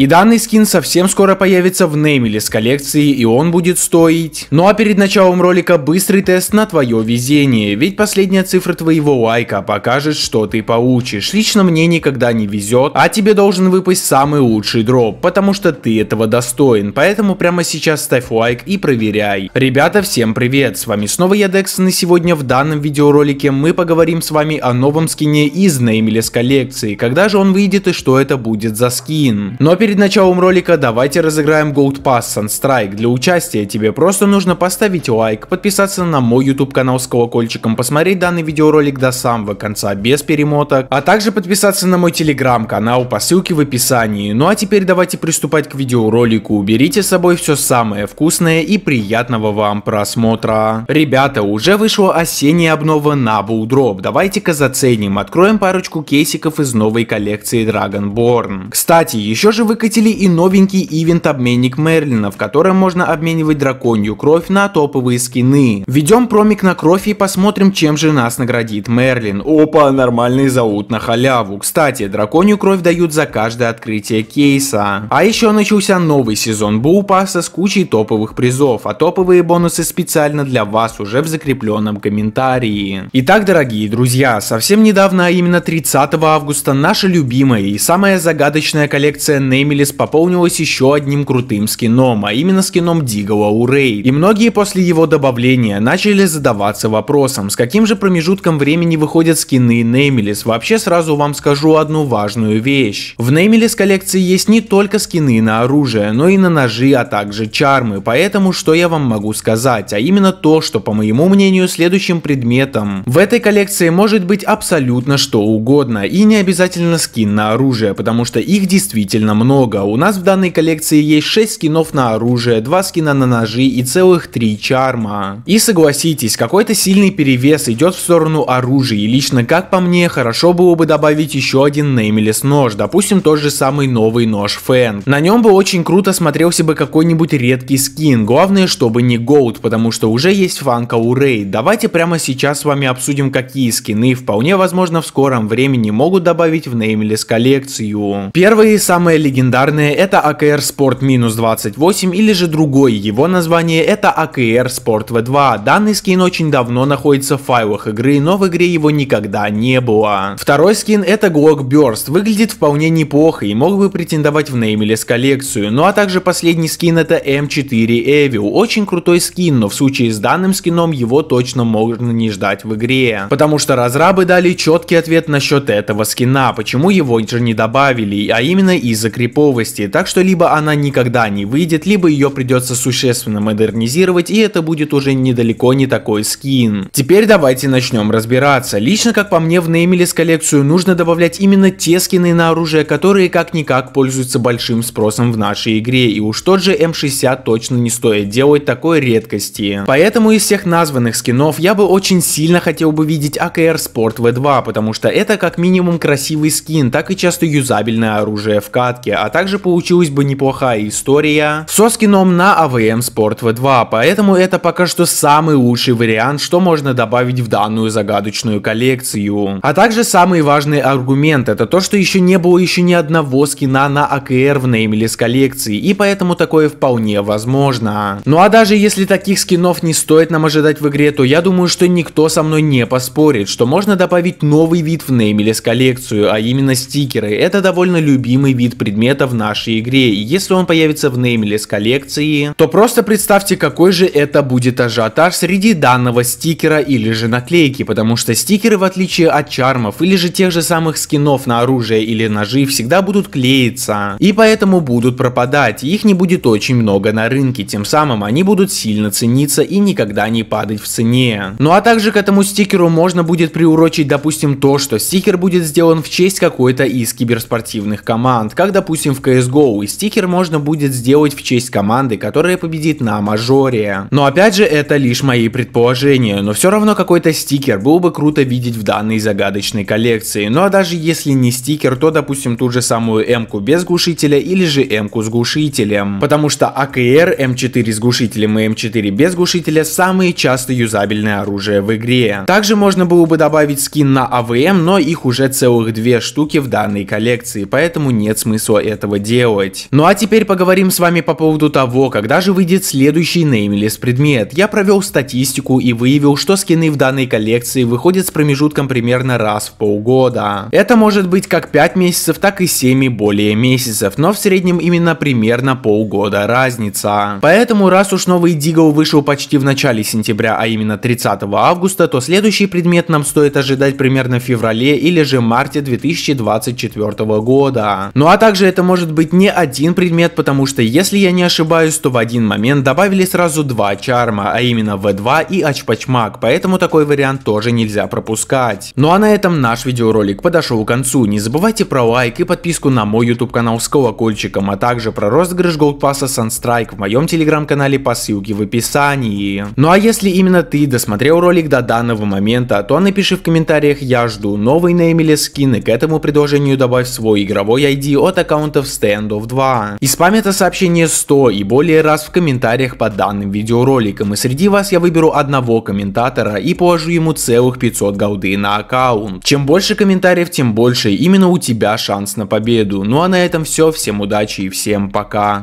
И данный скин совсем скоро появится в неймиле с коллекции и он будет стоить. Ну а перед началом ролика быстрый тест на твое везение, ведь последняя цифра твоего лайка покажет, что ты получишь. Лично мне никогда не везет, а тебе должен выпасть самый лучший дроп, потому что ты этого достоин, поэтому прямо сейчас ставь лайк и проверяй. Ребята, всем привет, с вами снова я Дексон и сегодня в данном видеоролике мы поговорим с вами о новом скине из неймилес коллекции, когда же он выйдет и что это будет за скин. Но ну а перед перед началом ролика давайте разыграем Gold Pass Sunstrike. Для участия тебе просто нужно поставить лайк, подписаться на мой YouTube канал с колокольчиком, посмотреть данный видеоролик до самого конца без перемоток, а также подписаться на мой телеграм-канал по ссылке в описании. Ну а теперь давайте приступать к видеоролику, уберите с собой все самое вкусное и приятного вам просмотра. Ребята, уже вышла осенняя обнова на Bulldrop, давайте-ка заценим, откроем парочку кейсиков из новой коллекции Dragonborn. Кстати, еще же вы выкатили и новенький ивент-обменник Мерлина, в котором можно обменивать драконью кровь на топовые скины. Ведем промик на кровь и посмотрим, чем же нас наградит Мерлин. Опа, нормальный заут на халяву. Кстати, драконью кровь дают за каждое открытие кейса. А еще начался новый сезон Буупаса с кучей топовых призов, а топовые бонусы специально для вас уже в закрепленном комментарии. Итак, дорогие друзья, совсем недавно, а именно 30 августа, наша любимая и самая загадочная коллекция Name Эмилис пополнилась еще одним крутым скином, а именно скином Дигала Урей. И многие после его добавления начали задаваться вопросом, с каким же промежутком времени выходят скины Неймилис. Вообще сразу вам скажу одну важную вещь. В Неймилис коллекции есть не только скины на оружие, но и на ножи, а также чармы, поэтому что я вам могу сказать, а именно то, что по моему мнению следующим предметом. В этой коллекции может быть абсолютно что угодно и не обязательно скин на оружие, потому что их действительно много много. У нас в данной коллекции есть 6 скинов на оружие, 2 скина на ножи и целых 3 чарма. И согласитесь, какой-то сильный перевес идет в сторону оружия, и лично как по мне, хорошо было бы добавить еще один неймлес нож, допустим тот же самый новый нож Фэн. На нем бы очень круто смотрелся бы какой-нибудь редкий скин, главное чтобы не Голд, потому что уже есть фанка у Рей. Давайте прямо сейчас с вами обсудим какие скины вполне возможно в скором времени могут добавить в неймлес коллекцию. Первые самые легендарные легендарные это АКР Спорт минус 28 или же другой, его название это АКР Спорт V2. Данный скин очень давно находится в файлах игры, но в игре его никогда не было. Второй скин это Glock Burst, выглядит вполне неплохо и мог бы претендовать в Неймелес коллекцию. Ну а также последний скин это М4 Evil, очень крутой скин, но в случае с данным скином его точно можно не ждать в игре. Потому что разрабы дали четкий ответ насчет этого скина, почему его же не добавили, а именно из-за криповости, так что либо она никогда не выйдет, либо ее придется существенно модернизировать, и это будет уже недалеко не такой скин. Теперь давайте начнем разбираться. Лично, как по мне, в Неймелис коллекцию нужно добавлять именно те скины на оружие, которые как-никак пользуются большим спросом в нашей игре, и уж тот же М60 точно не стоит делать такой редкости. Поэтому из всех названных скинов я бы очень сильно хотел бы видеть АКР Sport V2, потому что это как минимум красивый скин, так и часто юзабельное оружие в катке, а также получилась бы неплохая история со скином на АВМ Sport V2, поэтому это пока что самый лучший вариант, что можно добавить в данную загадочную коллекцию. А также самый важный аргумент, это то, что еще не было еще ни одного скина на АКР в Неймлис коллекции, и поэтому такое вполне возможно. Ну а даже если таких скинов не стоит нам ожидать в игре, то я думаю, что никто со мной не поспорит, что можно добавить новый вид в Неймлис коллекцию, а именно стикеры. Это довольно любимый вид предмета предмета в нашей игре, и если он появится в неймлес коллекции, то просто представьте, какой же это будет ажиотаж среди данного стикера или же наклейки, потому что стикеры, в отличие от чармов или же тех же самых скинов на оружие или ножи, всегда будут клеиться, и поэтому будут пропадать, их не будет очень много на рынке, тем самым они будут сильно цениться и никогда не падать в цене. Ну а также к этому стикеру можно будет приурочить, допустим, то, что стикер будет сделан в честь какой-то из киберспортивных команд, как, допустим, допустим, в CSGO, и стикер можно будет сделать в честь команды, которая победит на мажоре. Но опять же, это лишь мои предположения, но все равно какой-то стикер был бы круто видеть в данной загадочной коллекции. Ну а даже если не стикер, то, допустим, ту же самую М-ку без глушителя или же М-ку с глушителем. Потому что АКР, М4 с глушителем и М4 без глушителя самые часто юзабельные оружия в игре. Также можно было бы добавить скин на АВМ, но их уже целых две штуки в данной коллекции, поэтому нет смысла этого делать. Ну а теперь поговорим с вами по поводу того, когда же выйдет следующий неймлес предмет. Я провел статистику и выявил, что скины в данной коллекции выходят с промежутком примерно раз в полгода. Это может быть как 5 месяцев, так и 7 и более месяцев, но в среднем именно примерно полгода разница. Поэтому раз уж новый Дигл вышел почти в начале сентября, а именно 30 августа, то следующий предмет нам стоит ожидать примерно в феврале или же марте 2024 года. Ну а также это может быть не один предмет, потому что, если я не ошибаюсь, то в один момент добавили сразу два чарма, а именно В2 и Ачпачмак, поэтому такой вариант тоже нельзя пропускать. Ну а на этом наш видеоролик подошел к концу. Не забывайте про лайк и подписку на мой YouTube канал с колокольчиком, а также про розыгрыш Gold Pass Sunstrike в моем телеграм-канале по ссылке в описании. Ну а если именно ты досмотрел ролик до данного момента, то напиши в комментариях «Я жду новый Неймелес скин» и к этому предложению добавь свой игровой ID от аккаунта аккаунтов Standoff 2. И спам это сообщение 100 и более раз в комментариях под данным видеороликом. И среди вас я выберу одного комментатора и положу ему целых 500 голды на аккаунт. Чем больше комментариев, тем больше именно у тебя шанс на победу. Ну а на этом все. Всем удачи и всем пока.